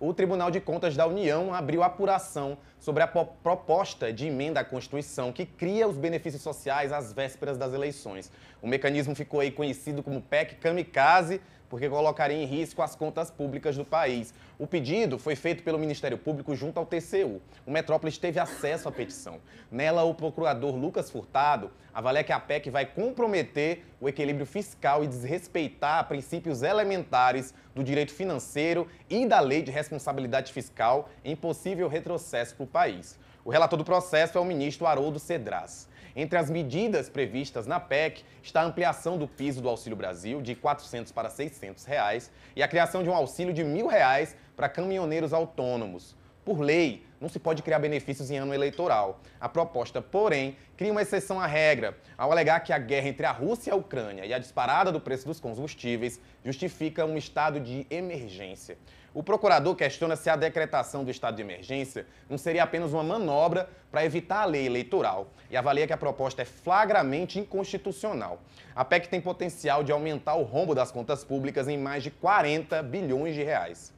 o Tribunal de Contas da União abriu apuração sobre a proposta de emenda à Constituição que cria os benefícios sociais às vésperas das eleições. O mecanismo ficou aí conhecido como PEC Kamikaze porque colocaria em risco as contas públicas do país. O pedido foi feito pelo Ministério Público junto ao TCU. O Metrópolis teve acesso à petição. Nela, o procurador Lucas Furtado avalia que a PEC vai comprometer o equilíbrio fiscal e desrespeitar princípios elementares do direito financeiro e da lei de responsabilidade fiscal em possível retrocesso para o país. O relator do processo é o ministro Haroldo Cedras. Entre as medidas previstas na PEC está a ampliação do piso do Auxílio Brasil de 400 para 600 600 reais e a criação de um auxílio de mil reais para caminhoneiros autônomos. Por lei, não se pode criar benefícios em ano eleitoral. A proposta, porém, cria uma exceção à regra, ao alegar que a guerra entre a Rússia e a Ucrânia e a disparada do preço dos combustíveis justifica um estado de emergência. O procurador questiona se a decretação do estado de emergência não seria apenas uma manobra para evitar a lei eleitoral e avalia que a proposta é flagramente inconstitucional. A PEC tem potencial de aumentar o rombo das contas públicas em mais de 40 bilhões de reais.